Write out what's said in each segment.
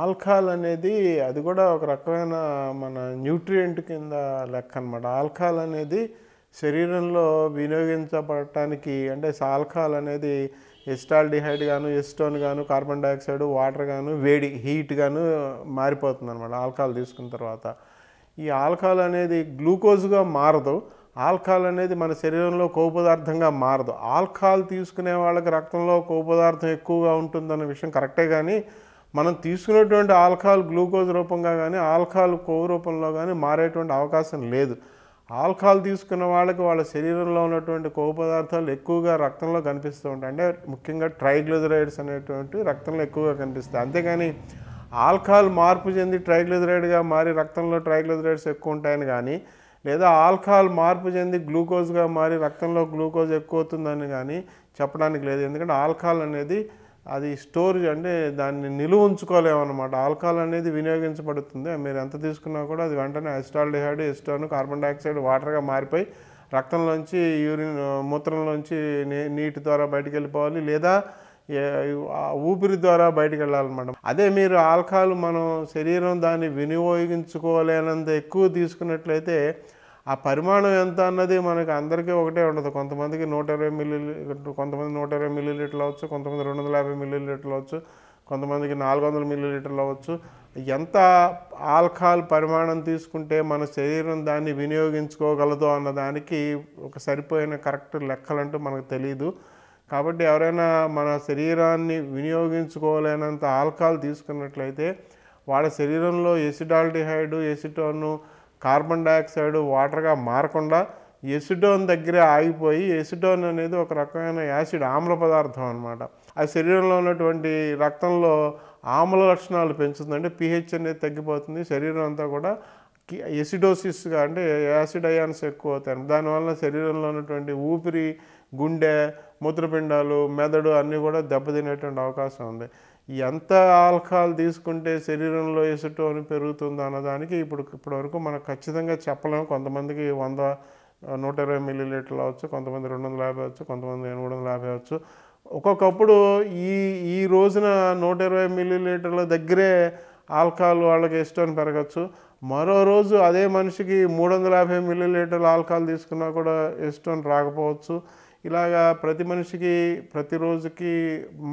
alcohol అనేది అది కూడా ఒక రకమైన మన న్యూట్రియంట్ కింద లెక్క అనమాట ఆల్కహాల్ అనేది శరీరంలో వినియోగించబడటానికి అంటే ఆల్కహాల్ అనేది ఎస్టాల్డిహైడ్ గాను ఎస్టోన్ గాను కార్బన్ డైఆక్సైడ్ వాటర్ గాను వేడి హీట్ గాను మారిపోతుంది అనమాట ఆల్కహాల్ తీసుకున్న తర్వాత ఈ ఆల్కహాల్ అనేది గ్లూకోజ్గా మారదు ఆల్కహాల్ అనేది మన శరీరంలో కొవ్వు పదార్థంగా మారదు ఆల్కహాల్ తీసుకునే వాళ్ళకి రక్తంలో కొవ్వు పదార్థం ఎక్కువగా ఉంటుందన్న విషయం కరెక్టే కానీ మనం తీసుకున్నటువంటి ఆల్కహాల్ గ్లూకోజ్ రూపంగా కానీ ఆల్కహాల్ కొవ్వు రూపంలో కానీ మారేటువంటి అవకాశం లేదు ఆల్కహాల్ తీసుకున్న వాళ్ళకి వాళ్ళ శరీరంలో ఉన్నటువంటి కొవ్వు పదార్థాలు ఎక్కువగా రక్తంలో కనిపిస్తూ ఉంటాయి అంటే ముఖ్యంగా ట్రైగ్లిజరైడ్స్ అనేటువంటి రక్తంలో ఎక్కువగా కనిపిస్తాయి అంతేగాని ఆల్కహాల్ మార్పు చెంది ట్రైగ్లిజరైడ్గా మారి రక్తంలో ట్రైగ్లిజరైడ్స్ ఎక్కువ ఉంటాయని కానీ లేదా ఆల్కహాల్ మార్పు చెంది గ్లూకోజ్గా మారి రక్తంలో గ్లూకోజ్ ఎక్కువ అవుతుందని కానీ చెప్పడానికి లేదు ఎందుకంటే ఆల్కహాల్ అనేది అది స్టోర్ అంటే దాన్ని నిలువ ఉంచుకోలేమన్నమాట ఆల్కహాల్ అనేది వినియోగించబడుతుంది మీరు ఎంత తీసుకున్నా కూడా అది వెంటనే ఎస్టాల్డిహైడ్ ఎస్టోన్ కార్బన్ డైఆక్సైడ్ వాటర్గా మారిపోయి రక్తంలోంచి యూరిన్ మూత్రంలోంచి నీటి ద్వారా బయటికి వెళ్ళిపోవాలి లేదా ఊపిరి ద్వారా బయటికి వెళ్ళాలన్నమాట అదే మీరు ఆల్కహాల్ మనం శరీరం దాన్ని వినియోగించుకోలేనంత ఎక్కువ తీసుకున్నట్లయితే ఆ పరిమాణం ఎంత అన్నది మనకి అందరికీ ఒకటే ఉండదు కొంతమందికి నూట ఇరవై మిల్లీ కొంతమంది నూట ఇరవై మిల్లీ లీటర్లు అవ్వచ్చు కొంతమంది రెండు వందల యాభై మిల్లీ లీటర్లు అవ్వచ్చు కొంతమందికి నాలుగు వందల మిల్లీ లీటర్లు అవ్వచ్చు ఎంత ఆల్కహాల్ పరిమాణం తీసుకుంటే మన శరీరం దాన్ని వినియోగించుకోగలదు అన్న దానికి ఒక సరిపోయిన కరెక్ట్ లెక్కలంటూ మనకు తెలియదు కాబట్టి ఎవరైనా మన శరీరాన్ని వినియోగించుకోలేనంత ఆల్కహాల్ తీసుకున్నట్లయితే వాళ్ళ శరీరంలో ఎసిడాల్డిహైడ్ ఎసిటోను కార్బన్ డైఆక్సైడ్ వాటర్గా మారకుండా ఎసిడోన్ దగ్గరే ఆగిపోయి ఎసిడోన్ అనేది ఒక రకమైన యాసిడ్ ఆమ్ల పదార్థం అనమాట ఆ శరీరంలో ఉన్నటువంటి రక్తంలో ఆమ్ల లక్షణాలు పెంచుతుంది అంటే పిహెచ్ అనేది తగ్గిపోతుంది శరీరం అంతా కూడా ఎసిడోసిస్గా అంటే యాసిడ్ అయాన్స్ ఎక్కువ అవుతాయి దానివల్ల శరీరంలో ఉన్నటువంటి ఊపిరి గుండె మూత్రపిండాలు మెదడు అన్నీ కూడా దెబ్బతినేటువంటి అవకాశం ఉంది ఎంత ఆల్కహాల్ తీసుకుంటే శరీరంలో ఎసిటోన్ పెరుగుతుంది అన్నదానికి ఇప్పుడు ఇప్పటివరకు మనం ఖచ్చితంగా చెప్పలేము కొంతమందికి వంద నూట ఇరవై మిల్లీ లీటర్లు అవచ్చు కొంతమంది రెండు వందల యాభై అవచ్చు కొంతమంది ఎనిమిది వందల యాభై అవచ్చు ఒక్కొక్కప్పుడు ఈ ఈ రోజున నూట ఇరవై మిల్లీ లీటర్ల దగ్గరే ఆల్కహాల్ వాళ్ళకి ఇష్టం పెరగచ్చు మరో రోజు అదే మనిషికి మూడు వందల యాభై లీటర్లు ఆల్కహాల్ తీసుకున్నా కూడా ఇష్టం రాకపోవచ్చు ఇలాగా ప్రతి మనిషికి ప్రతిరోజుకి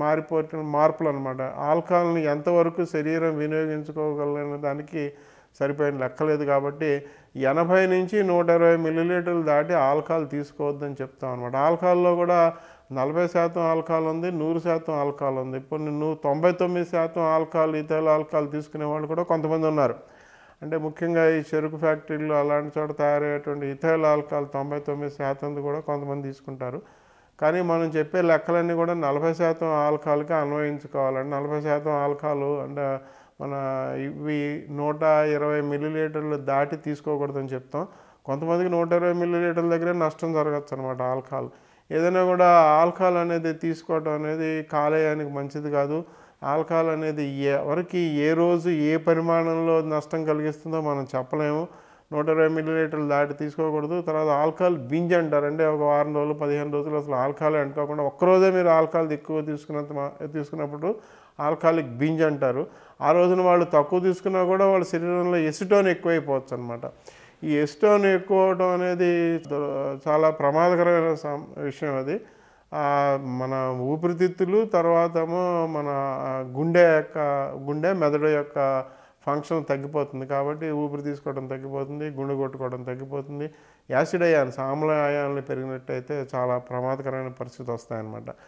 మారిపోతున్న మార్పులు అనమాట ఆల్కహాల్ని ఎంతవరకు శరీరం వినియోగించుకోగలనే దానికి సరిపోయిన లెక్కలేదు కాబట్టి ఎనభై నుంచి నూట ఇరవై మిల్లీలీటర్లు దాటి ఆల్కహాల్ తీసుకోవద్దని చెప్తాం అనమాట ఆల్కహాల్లో కూడా నలభై శాతం ఆల్కహాల్ ఉంది నూరు శాతం ఆల్కహాల్ ఉంది ఇప్పుడు నేను తొంభై తొమ్మిది శాతం ఆల్కహాల్ ఇతర ఆల్కహాల్ తీసుకునే వాళ్ళు కూడా కొంతమంది ఉన్నారు అంటే ముఖ్యంగా ఈ చెరుకు ఫ్యాక్టరీలు అలాంటి చోట తయారయ్యేటువంటి ఇథైల్ ఆల్కహాల్ తొంభై తొమ్మిది శాతం కూడా కొంతమంది తీసుకుంటారు కానీ మనం చెప్పే లెక్కలన్నీ కూడా నలభై శాతం ఆల్కహాల్కి అన్వయించుకోవాలండి నలభై శాతం ఆల్కహాల్ అంటే మన ఇవి నూట ఇరవై మిల్లీలీటర్లు దాటి తీసుకోకూడదని చెప్తాం కొంతమందికి నూట ఇరవై మిల్లీలీటర్ల దగ్గరే నష్టం జరగచ్చు అనమాట ఆల్కహాల్ ఏదైనా కూడా ఆల్కహాల్ అనేది తీసుకోవడం అనేది కాలేయానికి మంచిది కాదు ఆల్కహాల్ అనేది ఎవరికి ఏ రోజు ఏ పరిమాణంలో నష్టం కలిగిస్తుందో మనం చెప్పలేము నూట ఇరవై మిల్లీలీటర్లు దాటి తీసుకోకూడదు తర్వాత ఆల్కహాల్ బింజ్ అంటారు అంటే ఒక వారం రోజులు పదిహేను రోజులు అసలు ఆల్కహాల్ అంటుకోకుండా ఒక్కరోజే మీరు ఆల్కహాల్ ఎక్కువ తీసుకున్నంత తీసుకున్నప్పుడు ఆల్కహాలిక్ బింజ్ అంటారు ఆ రోజున వాళ్ళు తక్కువ తీసుకున్నా కూడా వాళ్ళ శరీరంలో ఎసిటోన్ ఎక్కువైపోవచ్చు అనమాట ఈ ఎసిటోన్ ఎక్కువ అవడం అనేది చాలా ప్రమాదకరమైన విషయం అది మన ఊపిరితిత్తులు తర్వాతము మన గుండె యొక్క గుండె మెదడు యొక్క ఫంక్షన్ తగ్గిపోతుంది కాబట్టి ఊపిరి తీసుకోవడం తగ్గిపోతుంది గుండె కొట్టుకోవడం తగ్గిపోతుంది యాసిడ్ అయాన్స్ ఆమ్ల అయాన్లు పెరిగినట్టయితే చాలా ప్రమాదకరమైన పరిస్థితి వస్తాయన్నమాట